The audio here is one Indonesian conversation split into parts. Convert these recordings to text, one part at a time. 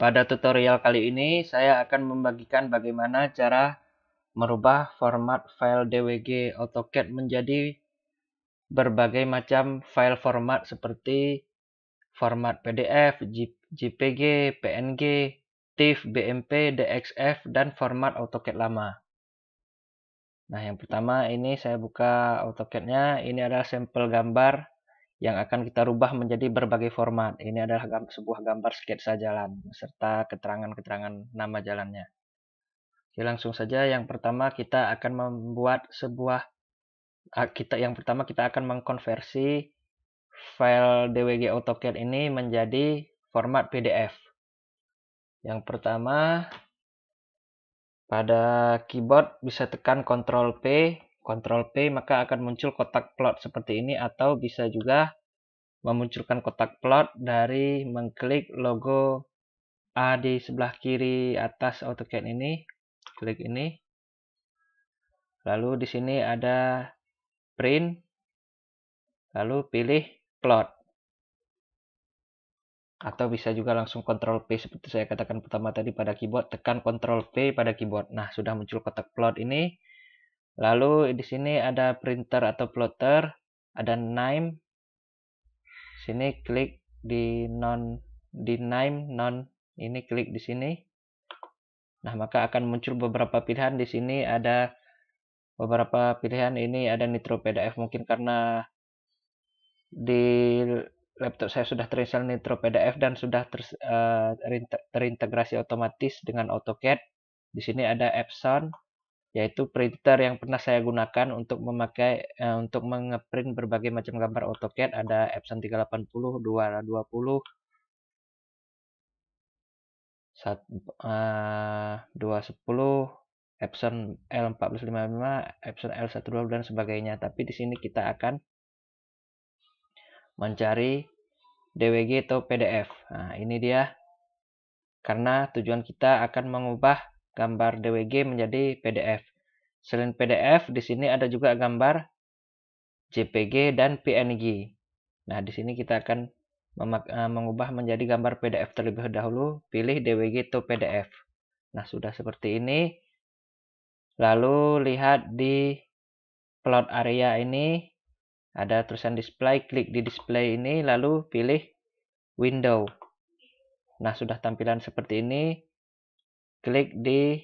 Pada tutorial kali ini, saya akan membagikan bagaimana cara merubah format file DWG AutoCAD menjadi berbagai macam file format seperti format PDF, JPG, PNG, TIFF, BMP, DXF, dan format AutoCAD lama. Nah, yang pertama ini saya buka AutoCAD-nya. Ini adalah sampel gambar yang akan kita rubah menjadi berbagai format. Ini adalah sebuah gambar sketsa jalan serta keterangan-keterangan nama jalannya. Oke, langsung saja yang pertama kita akan membuat sebuah ah, kita yang pertama kita akan mengkonversi file DWG AutoCAD ini menjadi format PDF. Yang pertama pada keyboard bisa tekan Ctrl P Ctrl P maka akan muncul kotak plot seperti ini atau bisa juga memunculkan kotak plot dari mengklik logo A di sebelah kiri atas AutoCAD ini klik ini lalu di sini ada print lalu pilih plot atau bisa juga langsung Ctrl P seperti saya katakan pertama tadi pada keyboard tekan Ctrl P pada keyboard nah sudah muncul kotak plot ini Lalu di sini ada printer atau plotter, ada name. Sini klik di non di name non ini klik di sini. Nah, maka akan muncul beberapa pilihan di sini ada beberapa pilihan ini ada Nitro PDF mungkin karena di laptop saya sudah terinstall Nitro PDF dan sudah ter, uh, eh, terintegrasi otomatis dengan AutoCAD. Di sini ada Epson, yaitu printer yang pernah saya gunakan untuk memakai uh, untuk mengeprint berbagai macam gambar AutoCAD ada Epson 380, 220 Sat, eh, uh, 210 Epson L455, Epson L12 dan sebagainya. Tapi di sini kita akan mencari DWG atau PDF. Nah, ini dia. Karena tujuan kita akan mengubah gambar DWG menjadi PDF. Selain PDF, di sini ada juga gambar JPG dan PNG. Nah, di sini kita akan eh, mengubah menjadi gambar PDF terlebih dahulu. Pilih DWG to PDF. Nah, sudah seperti ini. Lalu lihat di plot area ini ada tulisan display, klik di display ini lalu pilih window. Nah, sudah tampilan seperti ini klik di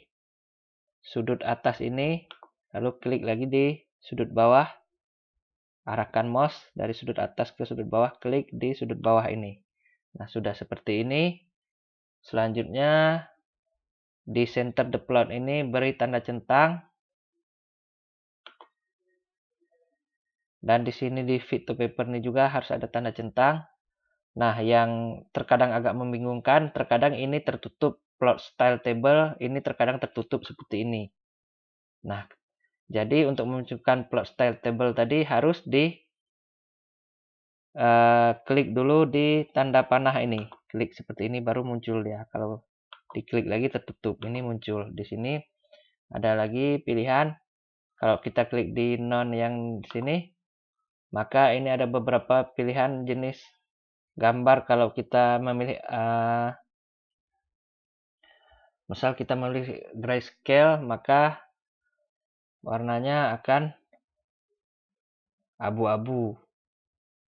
sudut atas ini, lalu klik lagi di sudut bawah, arahkan mouse dari sudut atas ke sudut bawah, klik di sudut bawah ini. Nah, sudah seperti ini. Selanjutnya, di center the plot ini beri tanda centang. Dan di sini di fit to paper ini juga harus ada tanda centang. Nah, yang terkadang agak membingungkan, terkadang ini tertutup plot style table ini terkadang tertutup seperti ini. Nah, jadi untuk memunculkan plot style table tadi harus di uh, klik dulu di tanda panah ini. Klik seperti ini baru muncul ya. Kalau diklik lagi tertutup, ini muncul. Di sini ada lagi pilihan. Kalau kita klik di non yang di sini, maka ini ada beberapa pilihan jenis gambar kalau kita memilih uh, Misal kita memilih grayscale, maka warnanya akan abu-abu.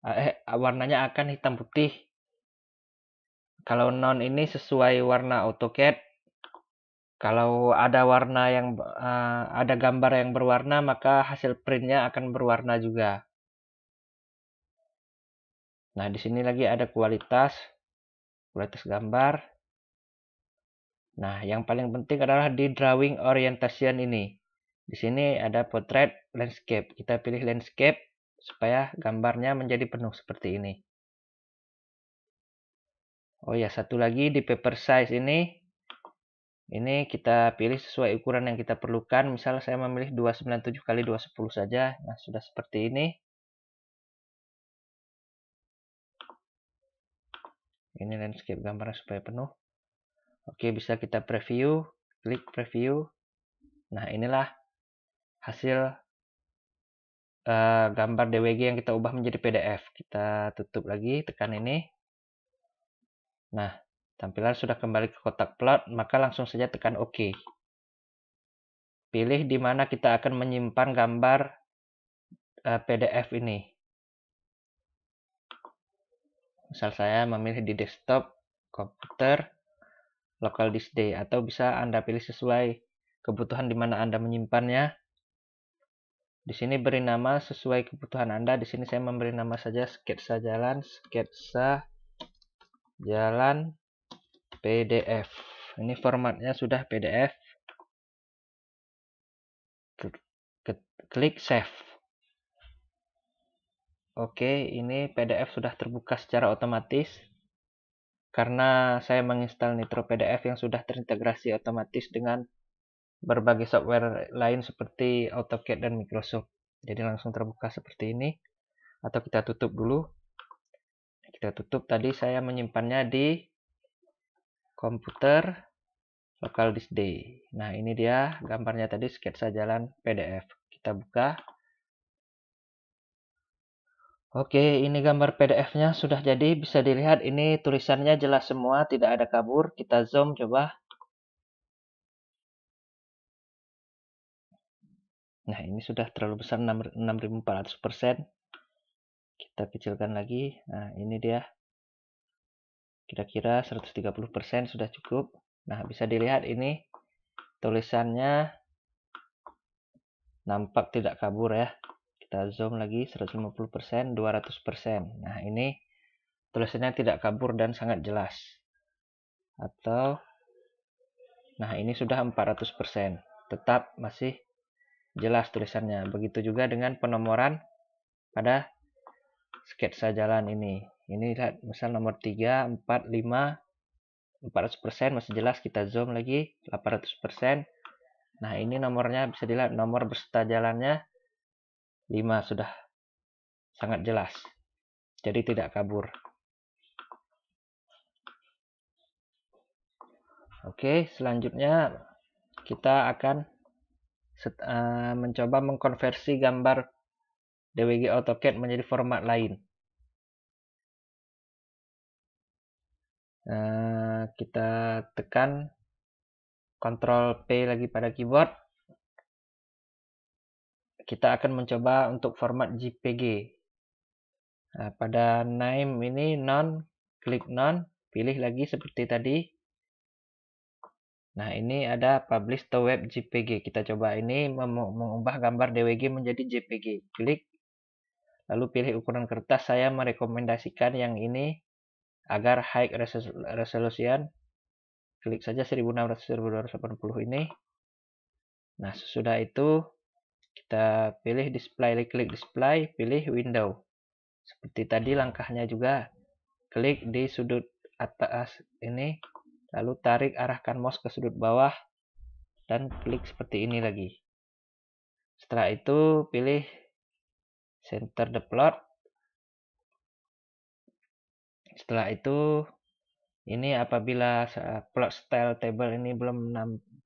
Ah, eh, warnanya akan hitam putih. Kalau non ini sesuai warna AutoCAD. Kalau ada warna yang uh, ada gambar yang berwarna, maka hasil printnya akan berwarna juga. Nah, di sini lagi ada kualitas, kualitas gambar, Nah, yang paling penting adalah di drawing orientation ini. Di sini ada potret landscape. Kita pilih landscape supaya gambarnya menjadi penuh seperti ini. Oh ya, satu lagi di paper size ini. Ini kita pilih sesuai ukuran yang kita perlukan. Misal saya memilih 297 kali 210 saja. Nah, sudah seperti ini. Ini landscape gambarnya supaya penuh. Oke, bisa kita preview, klik preview. Nah, inilah hasil uh, gambar DWG yang kita ubah menjadi PDF. Kita tutup lagi, tekan ini. Nah, tampilan sudah kembali ke kotak plot, maka langsung saja tekan OK. Pilih di mana kita akan menyimpan gambar uh, eh, PDF ini. Misal saya memilih di desktop komputer, local disk Day atau bisa Anda pilih sesuai kebutuhan di mana Anda menyimpannya. Di sini beri nama sesuai kebutuhan Anda. Di sini saya memberi nama saja sketsa jalan, sketsa jalan PDF. Ini formatnya sudah PDF. Klik save. Oke, ini PDF sudah terbuka secara otomatis karena saya menginstal Nitro PDF yang sudah terintegrasi otomatis dengan berbagai software lain seperti AutoCAD dan Microsoft. Jadi langsung terbuka seperti ini. Atau kita tutup dulu. Kita tutup. Tadi saya menyimpannya di komputer local disk D. Nah, ini dia gambarnya tadi sketsa jalan PDF. Kita buka. Oke, ini gambar PDF-nya sudah jadi. Bisa dilihat ini tulisannya jelas semua, tidak ada kabur. Kita zoom coba. Nah, ini sudah terlalu besar 6400%. Kita kecilkan lagi. Nah, ini dia. Kira-kira 130% sudah cukup. Nah, bisa dilihat ini tulisannya nampak tidak kabur ya kita zoom lagi 150%, 200%. Nah, ini tulisannya tidak kabur dan sangat jelas. Atau nah, ini sudah 400%, tetap masih jelas tulisannya. Begitu juga dengan penomoran pada sketsa jalan ini. Ini lihat misal nomor 3, 4, 5 400% masih jelas kita zoom lagi 800%. Nah, ini nomornya bisa dilihat nomor berserta jalannya 5 sudah sangat jelas. Jadi tidak kabur. Oke, selanjutnya kita akan set, uh, mencoba mengkonversi gambar DWG AutoCAD menjadi format lain. Uh, kita tekan Ctrl P lagi pada keyboard kita akan mencoba untuk format JPG. Nah, pada name ini none, klik none, pilih lagi seperti tadi. Nah, ini ada publish to web JPG. Kita coba ini mengubah gambar DWG menjadi JPG. Klik, lalu pilih ukuran kertas. Saya merekomendasikan yang ini agar high resolution. Klik saja 1600 ini. Nah, sesudah itu kita pilih display, klik display, pilih window. Seperti tadi langkahnya juga, klik di sudut atas ini, lalu tarik arahkan mouse ke sudut bawah, dan klik seperti ini lagi. Setelah itu pilih center the plot. Setelah itu ini apabila plot style table ini belum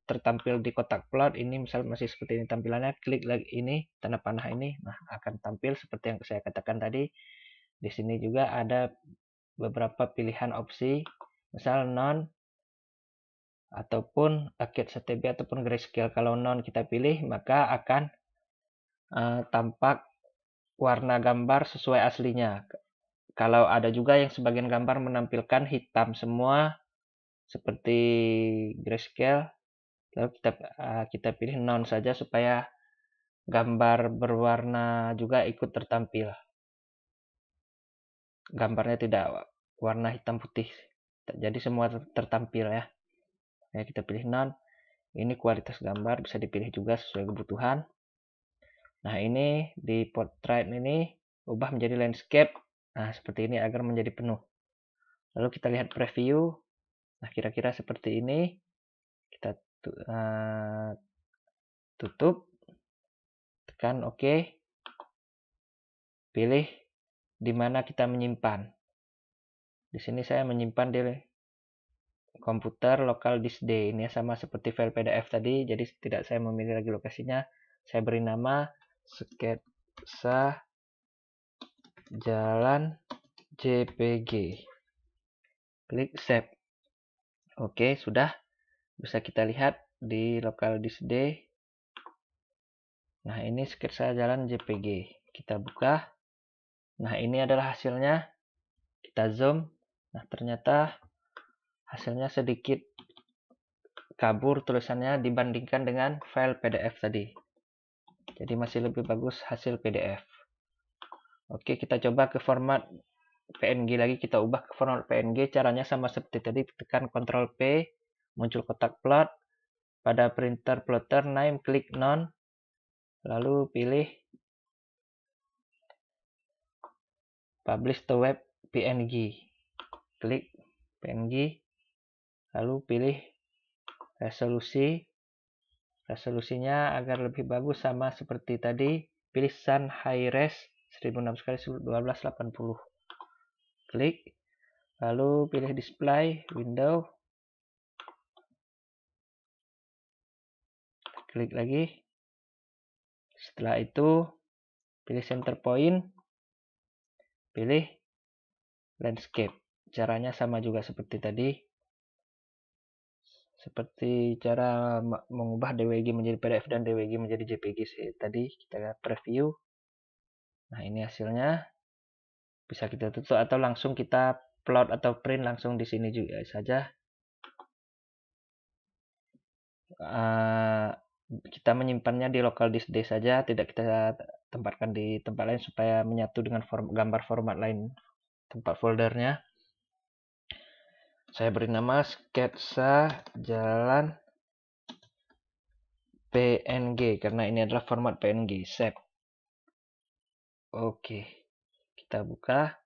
tertampil di kotak plot ini misal masih seperti ini tampilannya klik lagi ini tanda panah ini nah akan tampil seperti yang saya katakan tadi di sini juga ada beberapa pilihan opsi misal non ataupun akit stb ataupun grayscale kalau non kita pilih maka akan uh, tampak warna gambar sesuai aslinya kalau ada juga yang sebagian gambar menampilkan hitam semua seperti grayscale lalu kita eh, kita pilih non saja supaya gambar berwarna juga ikut tertampil gambarnya tidak warna hitam putih jadi semua tertampil ya ya kita pilih non ini kualitas gambar bisa dipilih juga sesuai kebutuhan nah ini di portrait ini ubah menjadi landscape nah seperti ini agar menjadi penuh lalu kita lihat preview nah kira-kira seperti ini kita uh, tutup tekan OK pilih di mana kita menyimpan di sini saya menyimpan di komputer lokal disk D ini ya sama seperti file PDF tadi jadi tidak saya memilih lagi lokasinya saya beri nama sketsa jalan JPG klik save oke sudah bisa kita lihat di lokal disk D nah ini sketsa jalan JPG kita buka nah ini adalah hasilnya kita zoom nah ternyata hasilnya sedikit kabur tulisannya dibandingkan dengan file PDF tadi jadi masih lebih bagus hasil PDF Oke, kita coba ke format PNG lagi. Kita ubah ke format PNG. Caranya sama seperti tadi, tekan Ctrl P muncul kotak plot. Pada printer plotter name klik none, lalu pilih publish to web PNG. Klik PNG, lalu pilih resolusi. Resolusinya agar lebih bagus sama seperti tadi, pilih Sun High Res 1600 1280. Klik, lalu pilih display window klik lagi setelah itu pilih center point pilih landscape caranya sama juga seperti tadi seperti cara mengubah DWG menjadi PDF dan DWG menjadi JPG sih. tadi kita preview nah ini hasilnya bisa kita tutup atau langsung kita plot atau print langsung di sini juga saja uh, kita menyimpannya di local disk D saja, tidak kita tempatkan di tempat lain supaya menyatu dengan form, gambar format lain tempat foldernya. Saya beri nama sketsa jalan PNG karena ini adalah format PNG save. Oke, kita buka.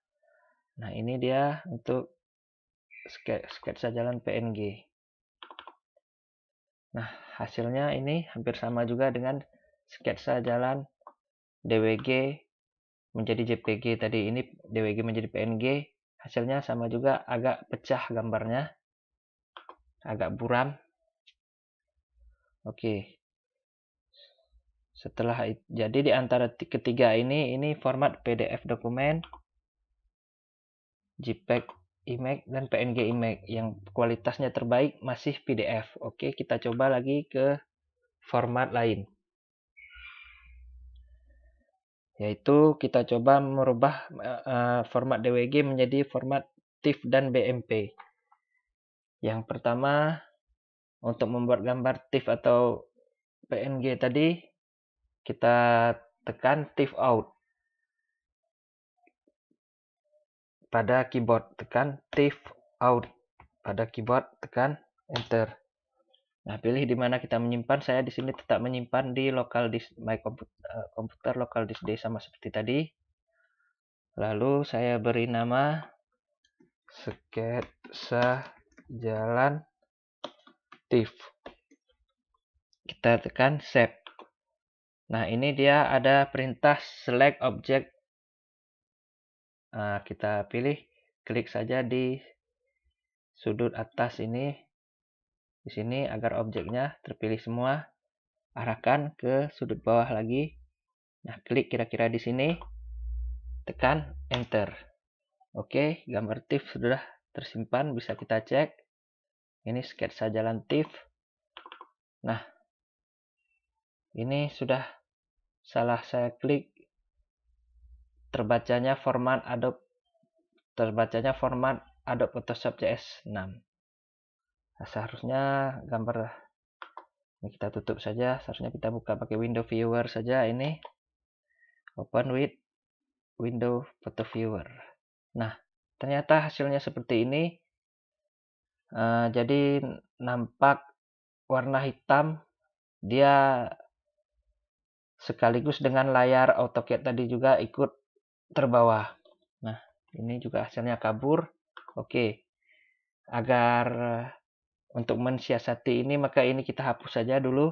Nah ini dia untuk sketsa jalan PNG. Nah, hasilnya ini hampir sama juga dengan sketsa jalan DWG menjadi JPG tadi ini DWG menjadi PNG hasilnya sama juga agak pecah gambarnya agak buram oke setelah jadi di antara ketiga ini ini format PDF dokumen JPEG image dan PNG image yang kualitasnya terbaik masih PDF. Oke, kita coba lagi ke format lain. Yaitu kita coba merubah eh, format DWG menjadi format TIFF dan BMP. Yang pertama untuk membuat gambar TIFF atau PNG tadi kita tekan TIFF out. pada keyboard tekan Tif out pada keyboard tekan enter nah pilih di mana kita menyimpan saya di sini tetap menyimpan di local disk my computer, uh, komputer local disk D sama seperti tadi lalu saya beri nama sketsa jalan TIF. kita tekan save nah ini dia ada perintah select object Nah, kita pilih, klik saja di sudut atas ini. Di sini agar objeknya terpilih semua. Arahkan ke sudut bawah lagi. Nah, klik kira-kira di sini. Tekan Enter. Oke, gambar TIFF sudah tersimpan. Bisa kita cek. Ini sketsa jalan TIFF. Nah, ini sudah salah saya klik terbacanya format Adobe terbacanya format Adobe Photoshop CS6 nah, seharusnya gambar ini kita tutup saja seharusnya kita buka pakai window viewer saja ini open with window photo viewer nah ternyata hasilnya seperti ini uh, jadi nampak warna hitam dia sekaligus dengan layar AutoCAD tadi juga ikut terbawah. Nah, ini juga hasilnya kabur. Oke. Agar eh, untuk mensiasati ini maka ini kita hapus saja dulu.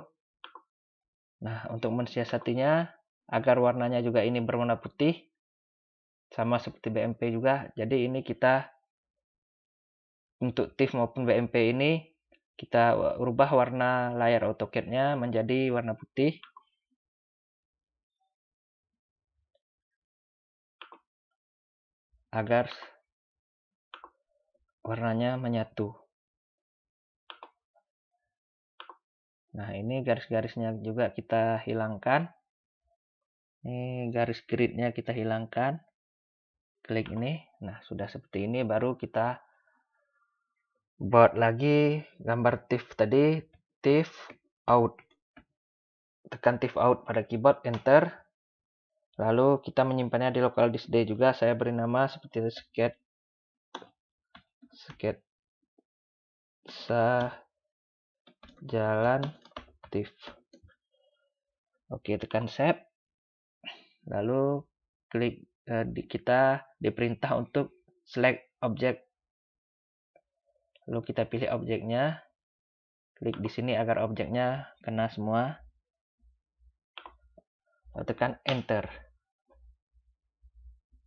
Nah, untuk mensiasatinya agar warnanya juga ini berwarna putih sama seperti BMP juga. Jadi ini kita untuk TIFF maupun BMP ini kita eh, ubah warna layar AutoCAD-nya menjadi warna putih. agar warnanya menyatu nah ini garis-garisnya juga kita hilangkan ini garis gridnya kita hilangkan klik ini nah sudah seperti ini baru kita buat lagi gambar tif tadi tif out tekan tif out pada keyboard enter Lalu kita menyimpannya di local disk D juga. Saya beri nama seperti sket sket sah jalan aktif. Oke, tekan save. Lalu klik eh, di, kita diperintah untuk select objek. Lalu kita pilih objeknya. Klik di sini agar objeknya kena semua. Lalu tekan enter.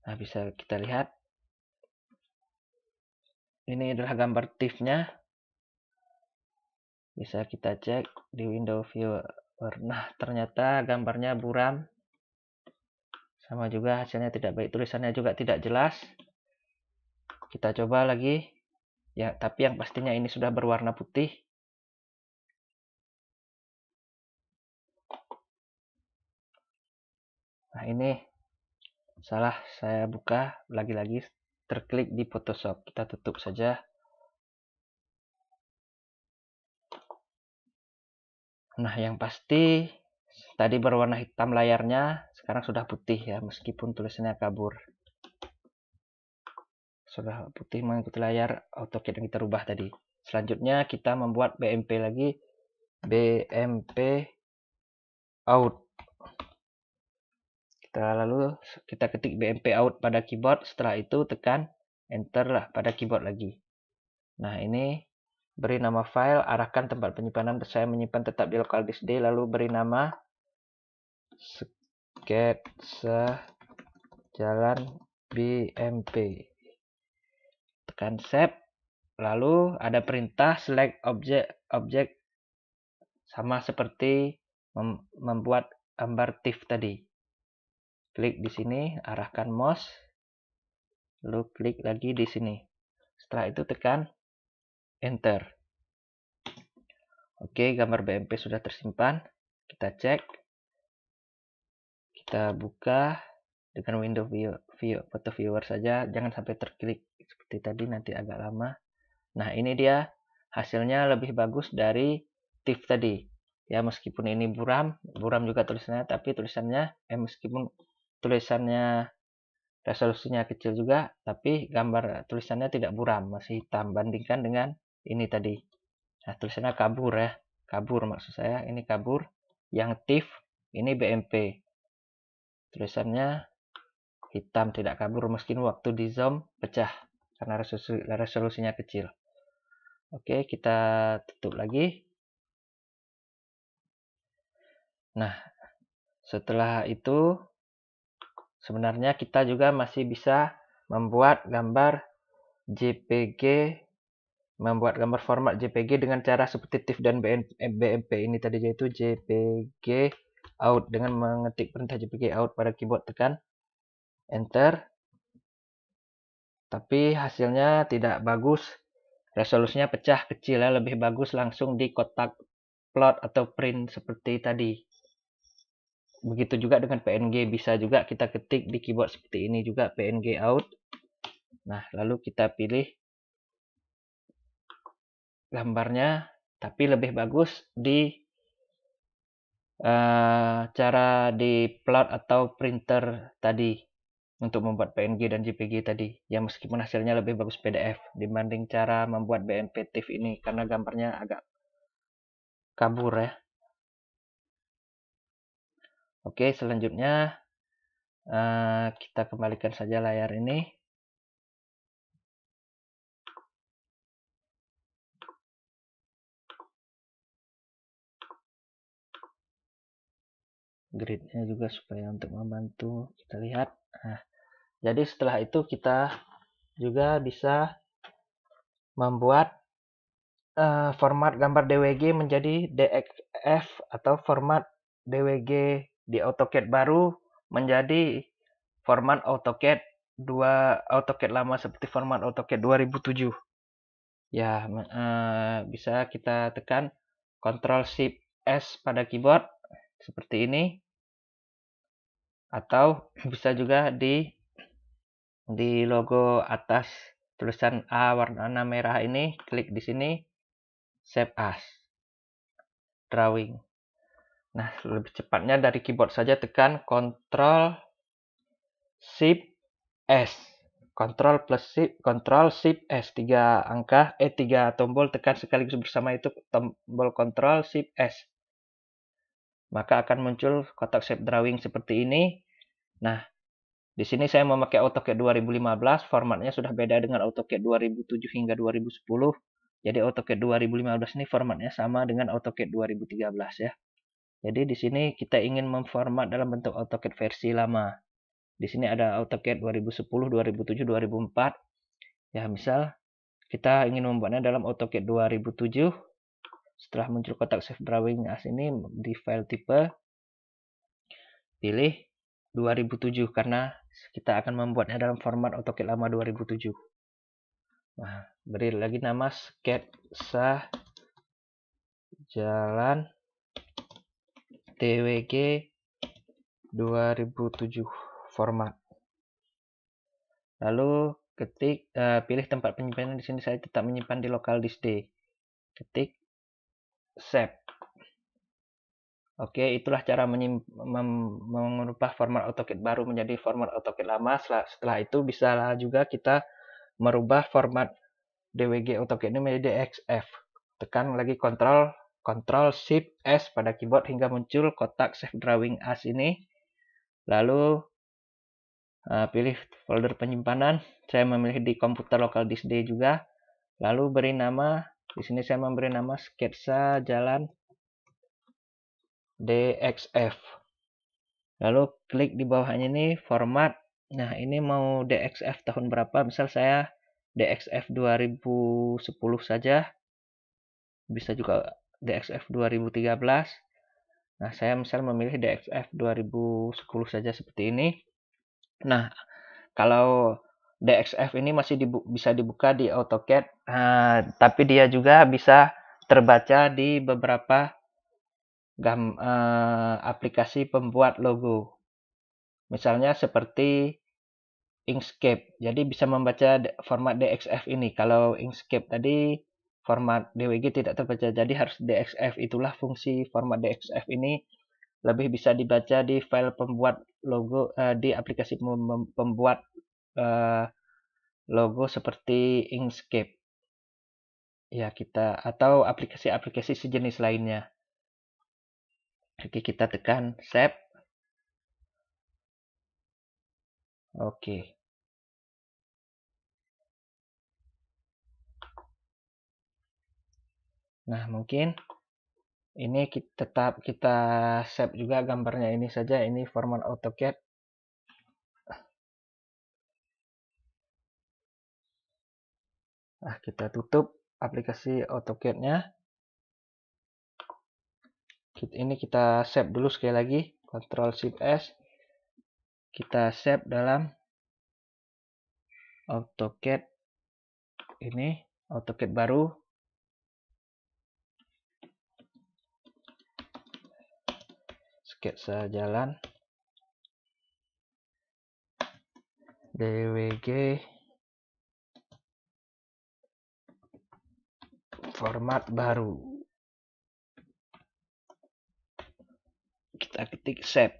Nah, bisa kita lihat. Ini adalah gambar TIFF-nya Bisa kita cek di window viewer. Nah, ternyata gambarnya buram. Sama juga hasilnya tidak baik. Tulisannya juga tidak jelas. Kita coba lagi. Ya, tapi yang pastinya ini sudah berwarna putih. Nah, ini salah saya buka lagi-lagi terklik di Photoshop kita tutup saja nah yang pasti tadi berwarna hitam layarnya sekarang sudah putih ya meskipun tulisannya kabur sudah putih mengikuti layar AutoCAD yang kita rubah tadi selanjutnya kita membuat BMP lagi BMP out setelah lalu kita ketik BMP out pada keyboard setelah itu tekan enter lah pada keyboard lagi nah ini beri nama file arahkan tempat penyimpanan saya menyimpan tetap di local disk D lalu beri nama sketsa jalan BMP tekan save lalu ada perintah select object object sama seperti membuat ambar TIFF tadi klik di sini, arahkan mouse, lalu klik lagi di sini. Setelah itu tekan Enter. Oke, gambar BMP sudah tersimpan. Kita cek. Kita buka dengan window view, view photo viewer saja. Jangan sampai terklik seperti tadi, nanti agak lama. Nah, ini dia hasilnya lebih bagus dari TIFF tadi. Ya, meskipun ini buram, buram juga tulisannya, tapi tulisannya, eh, meskipun tulisannya resolusinya kecil juga tapi gambar tulisannya tidak buram masih hitam bandingkan dengan ini tadi nah tulisannya kabur ya kabur maksud saya ini kabur yang TIFF ini BMP tulisannya hitam tidak kabur meskipun waktu di zoom pecah karena resolusi, resolusinya kecil oke kita tutup lagi nah setelah itu Sebenarnya kita juga masih bisa membuat gambar JPG, membuat gambar format JPG dengan cara seperti TIFF dan BMP eh, ini tadi yaitu JPG out dengan mengetik perintah JPG out pada keyboard tekan enter. Tapi hasilnya tidak bagus. Resolusinya pecah kecil ya, lebih bagus langsung di kotak plot atau print seperti tadi. Begitu juga dengan PNG bisa juga kita ketik di keyboard seperti ini juga PNG out. Nah, lalu kita pilih gambarnya tapi lebih bagus di uh, cara di plot atau printer tadi untuk membuat PNG dan JPG tadi ya meskipun hasilnya lebih bagus PDF dibanding cara membuat BMP TIFF ini karena gambarnya agak kabur ya Oke, selanjutnya eh, kita kembalikan saja layar ini. gridnya juga supaya untuk membantu kita lihat nah, jadi setelah itu kita juga bisa membuat uh, format gambar DWG menjadi DXF atau format DWG di AutoCAD baru menjadi format AutoCAD dua AutoCAD lama seperti format AutoCAD 2007. Ya, eh, bisa kita tekan Ctrl Shift S pada keyboard seperti ini atau bisa juga di di logo atas tulisan A warna merah ini klik di sini save as drawing Nah, lebih cepatnya dari keyboard saja tekan Ctrl Shift S. Ctrl plus Shift, Ctrl Shift S. Tiga angka, eh tiga tombol tekan sekaligus bersama itu tombol Ctrl Shift S. Maka akan muncul kotak shape drawing seperti ini. Nah, di sini saya memakai AutoCAD 2015, formatnya sudah beda dengan AutoCAD 2007 hingga 2010. Jadi AutoCAD 2015 ini formatnya sama dengan AutoCAD 2013 ya. Jadi di sini kita ingin memformat dalam bentuk AutoCAD versi lama. Di sini ada AutoCAD 2010, 2007, 2004. Ya, misal kita ingin membuatnya dalam AutoCAD 2007. Setelah muncul kotak save drawing as ini di file tipe pilih 2007 karena kita akan membuatnya dalam format AutoCAD lama 2007. Nah, beri lagi nama sketsa jalan DWG 2007 format. Lalu ketik uh, pilih tempat penyimpanan di sini saya tetap menyimpan di lokal disk D. Ketik save. Oke, itulah cara mengubah format AutoCAD baru menjadi format AutoCAD lama. Setelah, setelah itu bisa juga kita merubah format DWG AutoCAD ini menjadi XF. Tekan lagi Ctrl. Ctrl Shift S pada keyboard hingga muncul kotak Save Drawing As ini. Lalu uh, pilih folder penyimpanan. Saya memilih di komputer lokal disk D juga. Lalu beri nama. Di sini saya memberi nama sketsa jalan DXF. Lalu klik di bawahnya ini format. Nah, ini mau DXF tahun berapa? Misal saya DXF 2010 saja. Bisa juga DXF 2013 nah saya misal memilih DXF 2010 saja seperti ini nah kalau DXF ini masih dibu bisa dibuka di AutoCAD uh, tapi dia juga bisa terbaca di beberapa gam uh, aplikasi pembuat logo misalnya seperti Inkscape jadi bisa membaca format DXF ini kalau Inkscape tadi format DWG tidak terbaca. Jadi harus DXF. Itulah fungsi format DXF ini lebih bisa dibaca di file pembuat logo uh, di aplikasi pembuat uh, logo seperti Inkscape. Ya, kita atau aplikasi-aplikasi sejenis lainnya. Oke, kita tekan save. Oke. Nah, mungkin ini kita, tetap kita save juga gambarnya ini saja, ini format AutoCAD. Nah, kita tutup aplikasi AutoCAD-nya. Ini kita save dulu sekali lagi, Ctrl Shift S. Kita save dalam AutoCAD ini, AutoCAD baru. sketsa jalan DWG format baru kita ketik save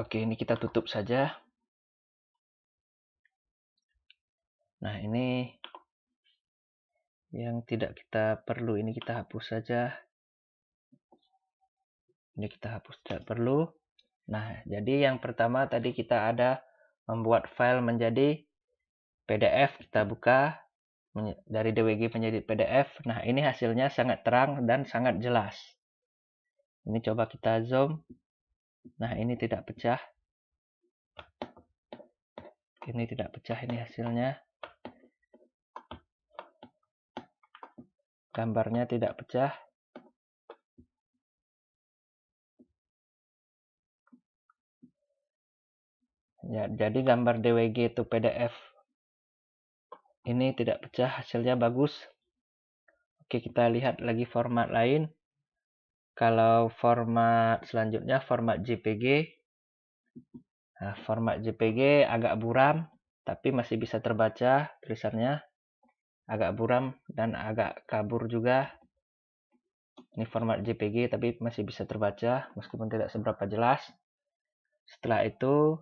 oke ini kita tutup saja nah ini yang tidak kita perlu ini kita hapus saja ini kita hapus tidak perlu nah jadi yang pertama tadi kita ada membuat file menjadi PDF kita buka dari DWG menjadi PDF nah ini hasilnya sangat terang dan sangat jelas ini coba kita zoom nah ini tidak pecah ini tidak pecah ini hasilnya gambarnya tidak pecah Ya, jadi gambar DWG itu PDF. Ini tidak pecah, hasilnya bagus. Oke, kita lihat lagi format lain. Kalau format selanjutnya format JPG. Nah, format JPG agak buram, tapi masih bisa terbaca tulisannya. Agak buram dan agak kabur juga. Ini format JPG tapi masih bisa terbaca meskipun tidak seberapa jelas. Setelah itu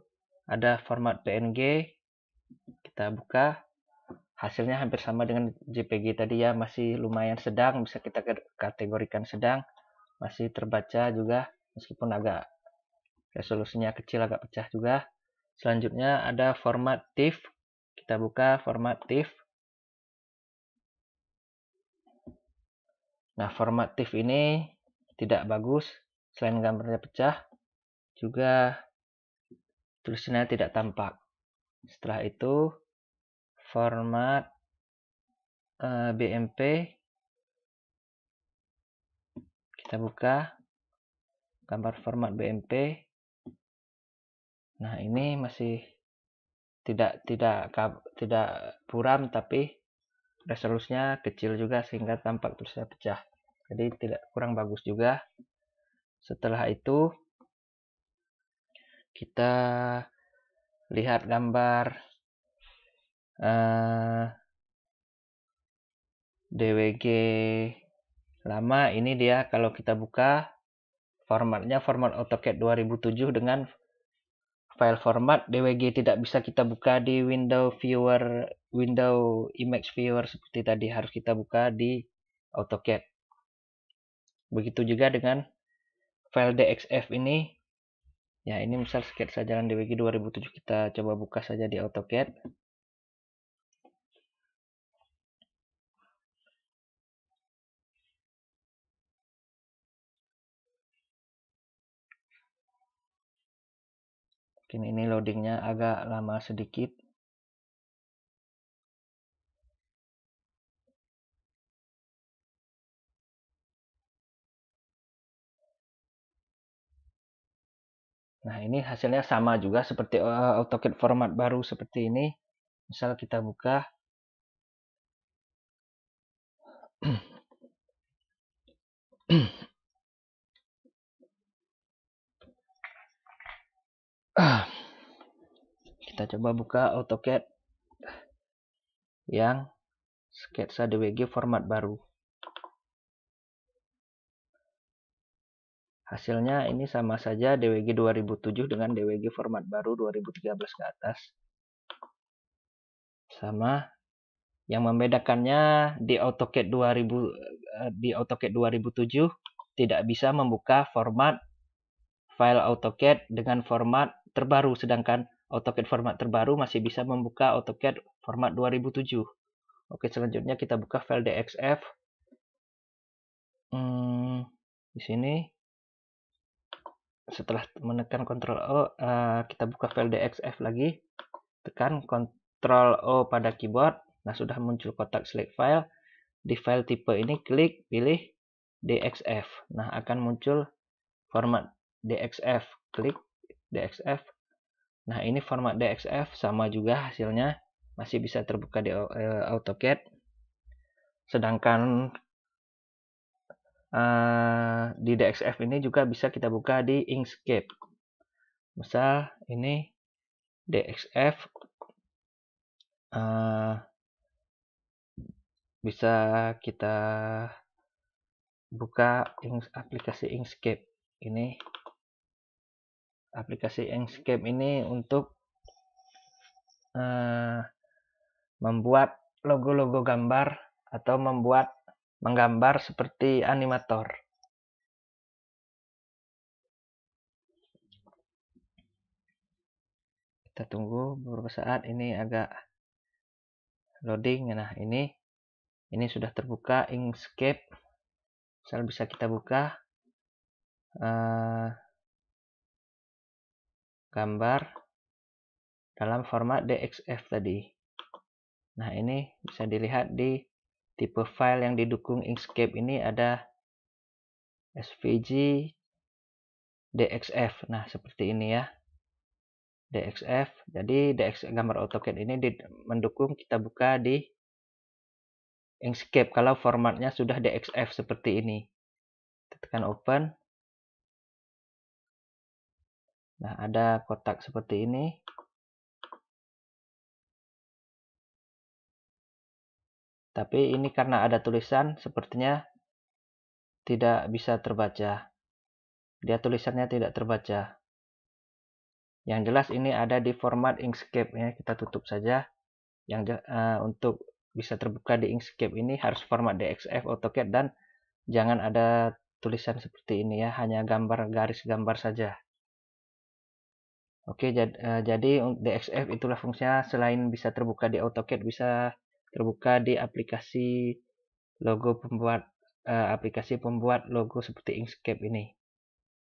ada format PNG kita buka hasilnya hampir sama dengan JPG tadi ya masih lumayan sedang bisa kita kategorikan sedang masih terbaca juga meskipun agak resolusinya kecil agak pecah juga selanjutnya ada format TIFF kita buka format TIFF nah format TIFF ini tidak bagus selain gambarnya pecah juga tulisannya tidak tampak setelah itu format uh, eh, BMP kita buka gambar format BMP nah ini masih tidak tidak tidak buram tapi resolusinya kecil juga sehingga tampak tulisannya pecah jadi tidak kurang bagus juga setelah itu kita lihat gambar uh, eh, DWG lama ini dia kalau kita buka formatnya format AutoCAD 2007 dengan file format DWG tidak bisa kita buka di window viewer window image viewer seperti tadi harus kita buka di AutoCAD begitu juga dengan file DXF ini Ya, ini misal sketsa jalan DWG 2007 kita coba buka saja di AutoCAD. Mungkin ini loadingnya agak lama sedikit. Nah, ini hasilnya sama juga seperti uh, AutoCAD format baru seperti ini. Misal kita buka. kita coba buka AutoCAD yang sketsa DWG format baru. Hasilnya ini sama saja DWG 2007 dengan DWG format baru 2013 ke atas. Sama. Yang membedakannya di AutoCAD 2000 eh, di AutoCAD 2007 tidak bisa membuka format file AutoCAD dengan format terbaru sedangkan AutoCAD format terbaru masih bisa membuka AutoCAD format 2007. Oke, selanjutnya kita buka file DXF. Hmm, di sini setelah menekan Ctrl O, uh, kita buka file DXF lagi, tekan Ctrl O pada keyboard, nah sudah muncul kotak select file, di file tipe ini klik pilih DXF, nah akan muncul format DXF, klik DXF, nah ini format DXF sama juga hasilnya, masih bisa terbuka di eh, AutoCAD, sedangkan Eh, di DXF ini juga bisa kita buka di Inkscape. Misal ini DXF uh, eh, bisa kita buka aplikasi Inkscape ini aplikasi Inkscape ini untuk uh, membuat logo-logo gambar atau membuat menggambar seperti animator. Kita tunggu beberapa saat ini agak loading. Nah, ini ini sudah terbuka Inkscape. Misal bisa kita buka uh, gambar dalam format DXF tadi. Nah, ini bisa dilihat di Tipe file yang didukung Inkscape ini ada SVG, DXF. Nah, seperti ini ya. DXF. Jadi DX gambar AutoCAD ini mendukung kita buka di Inkscape kalau formatnya sudah DXF seperti ini. Tekan open. Nah, ada kotak seperti ini. Tapi ini karena ada tulisan sepertinya tidak bisa terbaca. Dia tulisannya tidak terbaca. Yang jelas ini ada di format Inkscape ya, kita tutup saja. Yang uh, untuk bisa terbuka di Inkscape ini harus format DXF AutoCAD dan jangan ada tulisan seperti ini ya, hanya gambar garis gambar saja. Oke, jad, uh, jadi DXF itulah fungsinya selain bisa terbuka di AutoCAD bisa terbuka di aplikasi logo pembuat uh, aplikasi pembuat logo seperti Inkscape ini.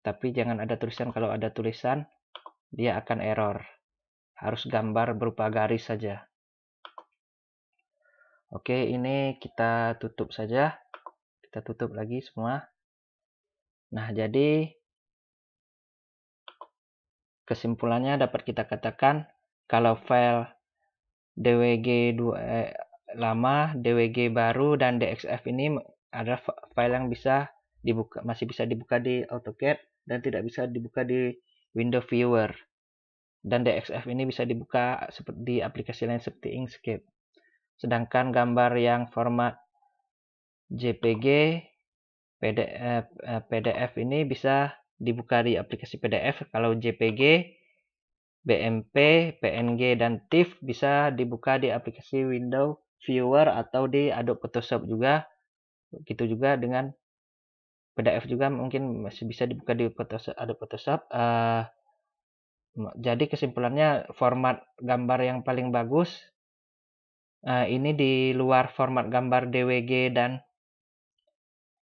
Tapi jangan ada tulisan kalau ada tulisan dia akan error. Harus gambar berupa garis saja. Oke, ini kita tutup saja. Kita tutup lagi semua. Nah, jadi kesimpulannya dapat kita katakan kalau file DWG2 lama, DWG baru dan DXF ini ada file yang bisa dibuka masih bisa dibuka di AutoCAD dan tidak bisa dibuka di window viewer. Dan DXF ini bisa dibuka seperti di aplikasi lain seperti Inkscape. Sedangkan gambar yang format JPG PDF, eh, eh, PDF ini bisa dibuka di aplikasi PDF. Kalau JPG, BMP, PNG, dan TIFF bisa dibuka di aplikasi Windows viewer atau di Adobe Photoshop juga gitu juga dengan PDF juga mungkin masih bisa dibuka di Photoshop, Adobe Photoshop uh, jadi kesimpulannya format gambar yang paling bagus uh, ini di luar format gambar DWG dan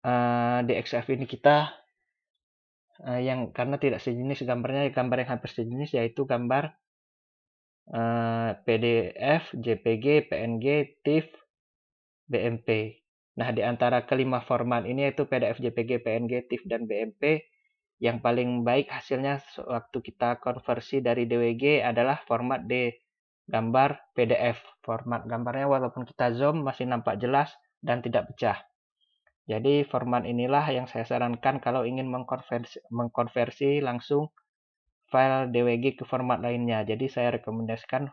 uh, eh, DXF ini kita uh, yang karena tidak sejenis gambarnya gambar yang hampir sejenis yaitu gambar Eh, PDF, JPG, PNG, TIFF, BMP. Nah, di antara kelima format ini yaitu PDF, JPG, PNG, TIFF, dan BMP, yang paling baik hasilnya waktu kita konversi dari DWG adalah format D gambar PDF. Format gambarnya walaupun kita zoom masih nampak jelas dan tidak pecah. Jadi format inilah yang saya sarankan kalau ingin mengkonversi, mengkonversi langsung file DWG ke format lainnya. Jadi saya rekomendasikan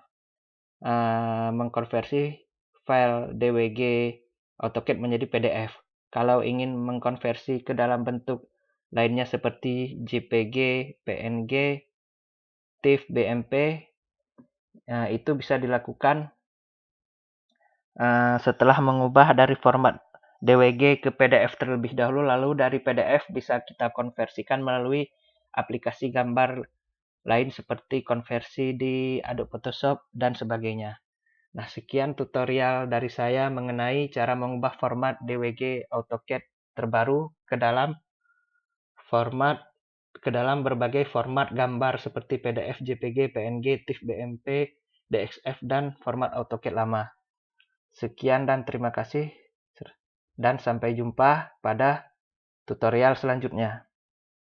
uh, mengkonversi file DWG AutoCAD menjadi PDF. Kalau ingin mengkonversi ke dalam bentuk lainnya seperti JPG, PNG, TIFF, BMP, uh, eh, itu bisa dilakukan uh, setelah mengubah dari format DWG ke PDF terlebih dahulu, lalu dari PDF bisa kita konversikan melalui aplikasi gambar lain seperti konversi di Adobe Photoshop dan sebagainya. Nah, sekian tutorial dari saya mengenai cara mengubah format DWG AutoCAD terbaru ke dalam format ke dalam berbagai format gambar seperti PDF, JPG, PNG, TIFF, BMP, DXF, dan format AutoCAD lama. Sekian dan terima kasih, dan sampai jumpa pada tutorial selanjutnya.